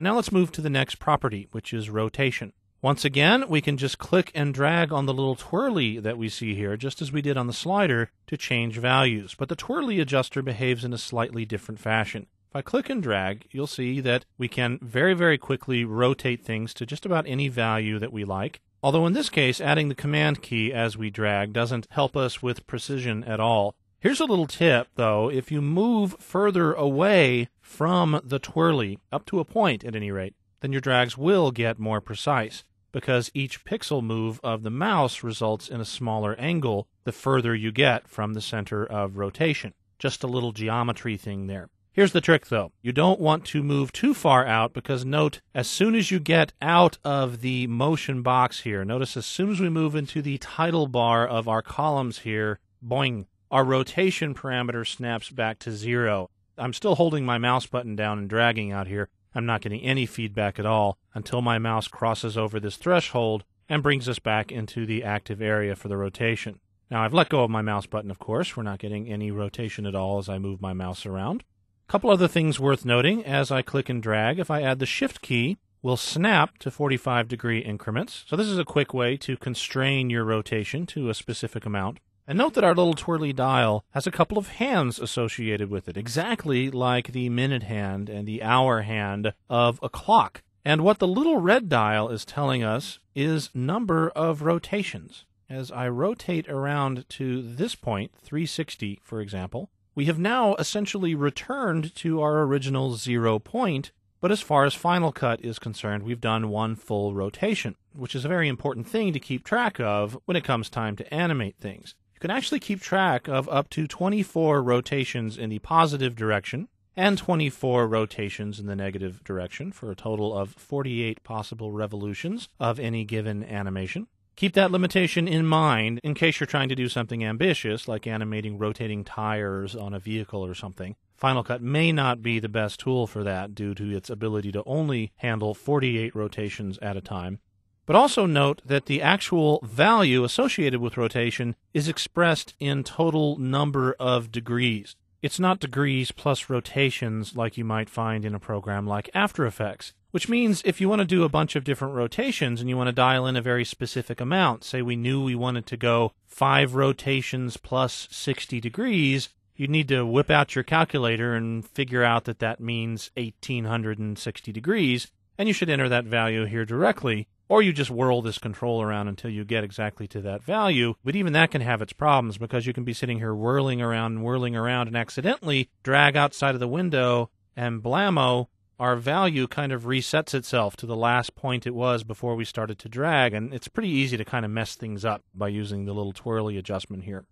Now let's move to the next property, which is rotation. Once again, we can just click and drag on the little twirly that we see here, just as we did on the slider, to change values. But the twirly adjuster behaves in a slightly different fashion. If I click and drag, you'll see that we can very, very quickly rotate things to just about any value that we like. Although in this case, adding the command key as we drag doesn't help us with precision at all. Here's a little tip, though. If you move further away from the twirly, up to a point at any rate, then your drags will get more precise because each pixel move of the mouse results in a smaller angle the further you get from the center of rotation. Just a little geometry thing there. Here's the trick though. You don't want to move too far out because note as soon as you get out of the motion box here, notice as soon as we move into the title bar of our columns here, boing, our rotation parameter snaps back to zero. I'm still holding my mouse button down and dragging out here. I'm not getting any feedback at all until my mouse crosses over this threshold and brings us back into the active area for the rotation. Now I've let go of my mouse button, of course. We're not getting any rotation at all as I move my mouse around. couple other things worth noting as I click and drag. If I add the shift key, will snap to 45 degree increments. So this is a quick way to constrain your rotation to a specific amount. And note that our little twirly dial has a couple of hands associated with it, exactly like the minute hand and the hour hand of a clock. And what the little red dial is telling us is number of rotations. As I rotate around to this point, 360 for example, we have now essentially returned to our original zero point, but as far as Final Cut is concerned, we've done one full rotation, which is a very important thing to keep track of when it comes time to animate things you can actually keep track of up to 24 rotations in the positive direction and 24 rotations in the negative direction for a total of 48 possible revolutions of any given animation. Keep that limitation in mind in case you're trying to do something ambitious, like animating rotating tires on a vehicle or something. Final Cut may not be the best tool for that due to its ability to only handle 48 rotations at a time, but also note that the actual value associated with rotation is expressed in total number of degrees. It's not degrees plus rotations like you might find in a program like After Effects, which means if you want to do a bunch of different rotations and you want to dial in a very specific amount, say we knew we wanted to go five rotations plus 60 degrees, you'd need to whip out your calculator and figure out that that means 1860 degrees, and you should enter that value here directly or you just whirl this control around until you get exactly to that value. But even that can have its problems because you can be sitting here whirling around and whirling around and accidentally drag outside of the window and blammo, our value kind of resets itself to the last point it was before we started to drag. And it's pretty easy to kind of mess things up by using the little twirly adjustment here.